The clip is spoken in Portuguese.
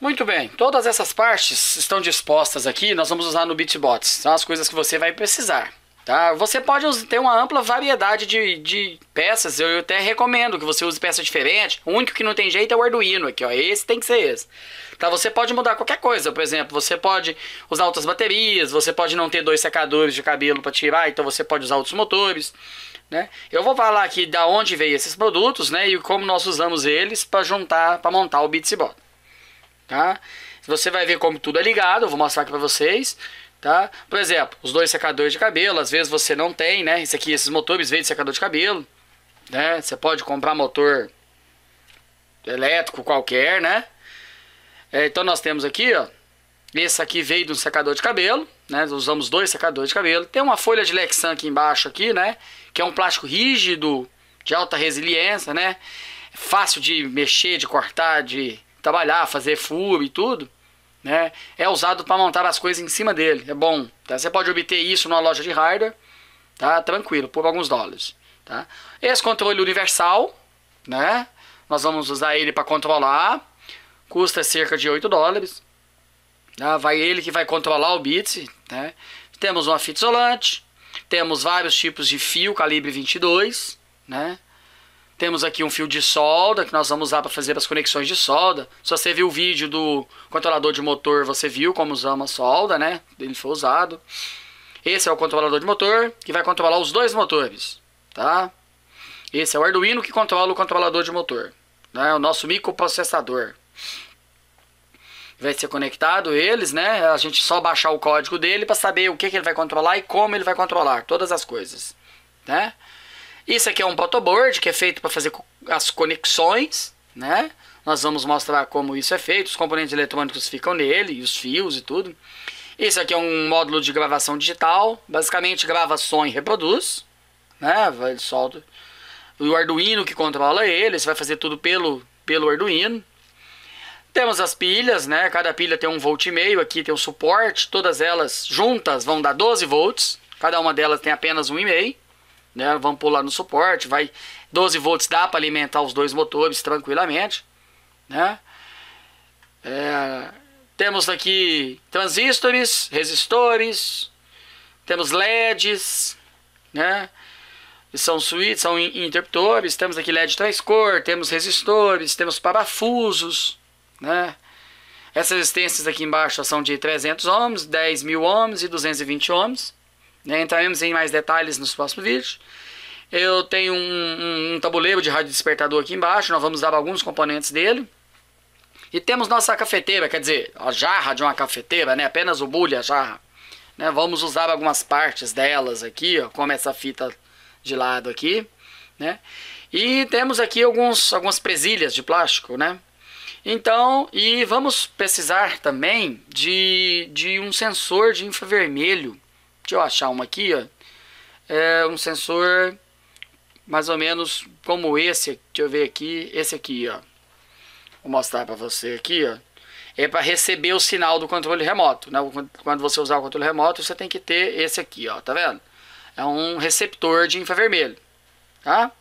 Muito bem, todas essas partes estão dispostas aqui, nós vamos usar no Bitbots, são as coisas que você vai precisar. Tá? Você pode ter uma ampla variedade de, de peças, eu até recomendo que você use peças diferentes. O único que não tem jeito é o Arduino aqui, ó. Esse tem que ser esse. Tá? Você pode mudar qualquer coisa, por exemplo, você pode usar outras baterias, você pode não ter dois secadores de cabelo para tirar, então você pode usar outros motores. Né? Eu vou falar aqui da onde veio esses produtos, né? E como nós usamos eles para juntar, para montar o Bitsy tá? Você vai ver como tudo é ligado, eu vou mostrar aqui para vocês, tá? Por exemplo, os dois secadores de cabelo, às vezes você não tem, né? Esse aqui, esses motores vêm de secador de cabelo, né? Você pode comprar motor elétrico qualquer, né? É, então nós temos aqui, ó, esse aqui veio de um secador de cabelo, né? Usamos dois secadores de cabelo. Tem uma folha de Lexan aqui embaixo aqui, né? Que é um plástico rígido, de alta resiliência, né? Fácil de mexer, de cortar, de trabalhar, fazer furo e tudo, né? É usado para montar as coisas em cima dele. É bom. Tá? Você pode obter isso numa loja de hardware, tá? Tranquilo, por alguns dólares. Tá? Esse controle universal, né? Nós vamos usar ele para controlar. Custa cerca de 8 dólares. Tá? Vai ele que vai controlar o bit. Né? Temos uma fita isolante. Temos vários tipos de fio calibre 22. Né? Temos aqui um fio de solda que nós vamos usar para fazer as conexões de solda. Se você viu o vídeo do controlador de motor, você viu como usar uma solda, né? Ele foi usado. Esse é o controlador de motor, que vai controlar os dois motores, tá? Esse é o Arduino que controla o controlador de motor, né? O nosso microprocessador. Vai ser conectado eles, né? A gente só baixar o código dele para saber o que, que ele vai controlar e como ele vai controlar todas as coisas, né? Isso aqui é um protoboard que é feito para fazer as conexões, né? Nós vamos mostrar como isso é feito, os componentes eletrônicos ficam nele, os fios e tudo. Isso aqui é um módulo de gravação digital, basicamente grava som e reproduz, né? Ele solta o Arduino que controla ele, você vai fazer tudo pelo, pelo Arduino. Temos as pilhas, né? Cada pilha tem um volt e meio, aqui tem um suporte, todas elas juntas vão dar 12 volts, cada uma delas tem apenas um e meio. Né? Vamos pular no suporte, vai 12 volts dá para alimentar os dois motores tranquilamente, né? É, temos aqui transistores, resistores, temos LEDs, né? são suítes, são interruptores, temos aqui LED transcor, temos resistores, temos parafusos, né? Essas resistências aqui embaixo são de 300 ohms, 10 mil ohms e 220 ohms. Né? Entraremos em mais detalhes nos próximos vídeos. Eu tenho um, um, um tabuleiro de rádio despertador aqui embaixo, nós vamos dar alguns componentes dele. E temos nossa cafeteira, quer dizer, a jarra de uma cafeteira, né? Apenas o bule, a jarra. Né? Vamos usar algumas partes delas aqui, ó, como essa fita de lado aqui, né? E temos aqui alguns, algumas presilhas de plástico, né? Então, e vamos precisar também de, de um sensor de infravermelho Deixa eu achar uma aqui, ó. É um sensor mais ou menos como esse. Deixa eu ver aqui. Esse aqui, ó. Vou mostrar para você aqui, ó. É para receber o sinal do controle remoto, né? Quando você usar o controle remoto, você tem que ter esse aqui, ó. Tá vendo? É um receptor de infravermelho, tá?